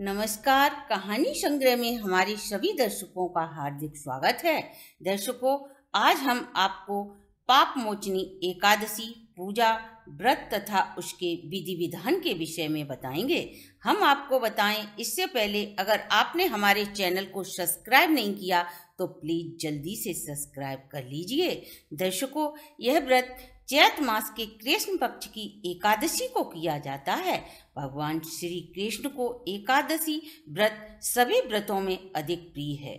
नमस्कार कहानी संग्रह में हमारे सभी दर्शकों का हार्दिक स्वागत है दर्शकों आज हम आपको पाप मोचनी एकादशी पूजा व्रत तथा उसके विधि विधान के विषय में बताएंगे हम आपको बताएं इससे पहले अगर आपने हमारे चैनल को सब्सक्राइब नहीं किया तो प्लीज़ जल्दी से सब्सक्राइब कर लीजिए दर्शकों यह व्रत चैत मास के कृष्ण पक्ष की एकादशी को किया जाता है भगवान श्री कृष्ण को एकादशी व्रत सभी व्रतों में अधिक प्रिय है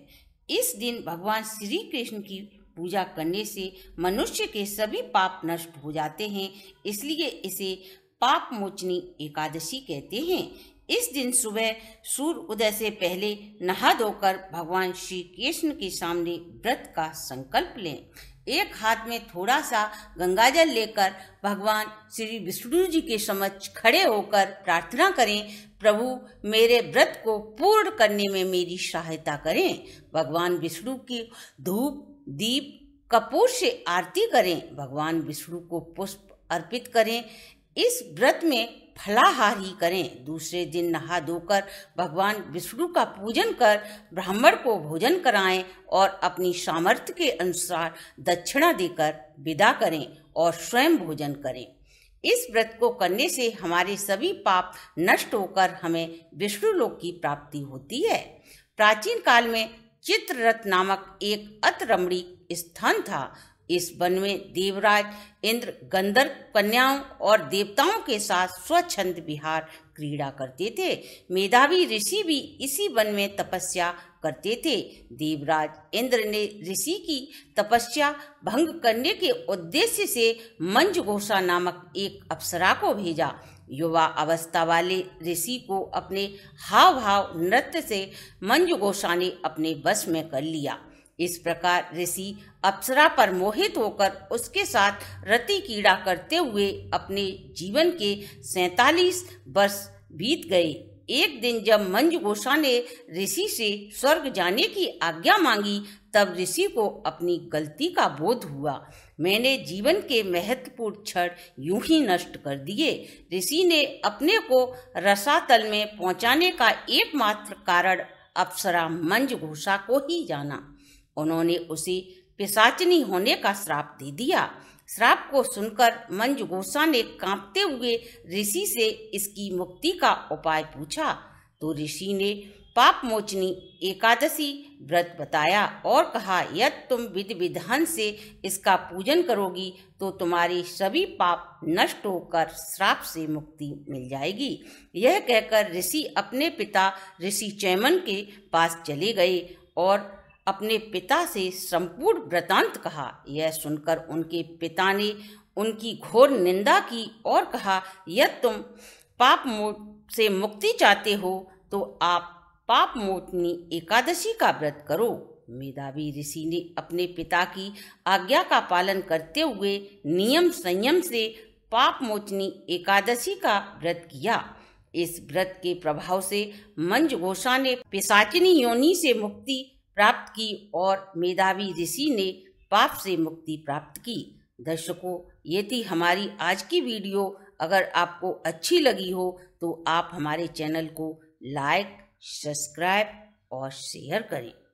इस दिन भगवान श्री कृष्ण की पूजा करने से मनुष्य के सभी पाप नष्ट हो जाते हैं इसलिए इसे पाप मोचनी एकादशी कहते हैं इस दिन सुबह सूर्य उदय से पहले नहा धोकर भगवान श्री कृष्ण के सामने व्रत का संकल्प लें एक हाथ में थोड़ा सा गंगाजल लेकर भगवान श्री विष्णु जी के समक्ष खड़े होकर प्रार्थना करें प्रभु मेरे व्रत को पूर्ण करने में मेरी सहायता करें भगवान विष्णु की धूप दीप कपूर से आरती करें भगवान विष्णु को पुष्प अर्पित करें इस व्रत में फलाहार ही करें दूसरे दिन नहा धोकर भगवान विष्णु का पूजन कर ब्राह्मण को भोजन कराएं और अपनी सामर्थ्य के अनुसार दक्षिणा देकर विदा करें और स्वयं भोजन करें इस व्रत को करने से हमारे सभी पाप नष्ट होकर हमें विष्णु लोक की प्राप्ति होती है प्राचीन काल में चित्ररथ नामक एक अतरमणी स्थान था इस वन में देवराज इंद्र गंधर्व कन्याओं और देवताओं के साथ स्वच्छंद विहार क्रीड़ा करते थे मेधावी ऋषि भी इसी वन में तपस्या करते थे देवराज इंद्र ने ऋषि की तपस्या भंग करने के उद्देश्य से मंज घोषा नामक एक अप्सरा को भेजा युवा अवस्था वाले ऋषि को अपने हाव भाव नृत्य से मंज घोषा ने अपने वश में कर लिया इस प्रकार ऋषि अप्सरा पर मोहित होकर उसके साथ रति कीड़ा करते हुए अपने जीवन के सैतालीस वर्ष बीत गए एक दिन जब मंज गोषा ने ऋषि से स्वर्ग जाने की आज्ञा मांगी तब ऋषि को अपनी गलती का बोध हुआ मैंने जीवन के महत्वपूर्ण क्षण यूं ही नष्ट कर दिए ऋषि ने अपने को रसातल में पहुंचाने का एकमात्र कारण अप्सरा मंज घोषा को ही जाना उन्होंने उसे पिशाचनी होने का श्राप दे दिया श्राप को सुनकर मंजगोसा ने कांपते हुए ऋषि से इसकी मुक्ति का उपाय पूछा तो ऋषि ने पाप मोचनी एकादशी व्रत बताया और कहा यद तुम विधि विधान से इसका पूजन करोगी तो तुम्हारे सभी पाप नष्ट होकर श्राप से मुक्ति मिल जाएगी यह कहकर ऋषि अपने पिता ऋषि चैमन के पास चले गए और अपने पिता से संपूर्ण वृतांत कहा यह सुनकर उनके पिता ने उनकी घोर निंदा की और कहा यद तुम पाप से मुक्ति चाहते हो तो आप पाप मोटनी एकादशी का व्रत करो मेधावी ऋषि ने अपने पिता की आज्ञा का पालन करते हुए नियम संयम से पाप मोचनी एकादशी का व्रत किया इस व्रत के प्रभाव से मंज ने पिशाचिनी योनि से मुक्ति प्राप्त की और मेधावी ऋषि ने पाप से मुक्ति प्राप्त की दर्शकों ये थी हमारी आज की वीडियो अगर आपको अच्छी लगी हो तो आप हमारे चैनल को लाइक सब्सक्राइब और शेयर करें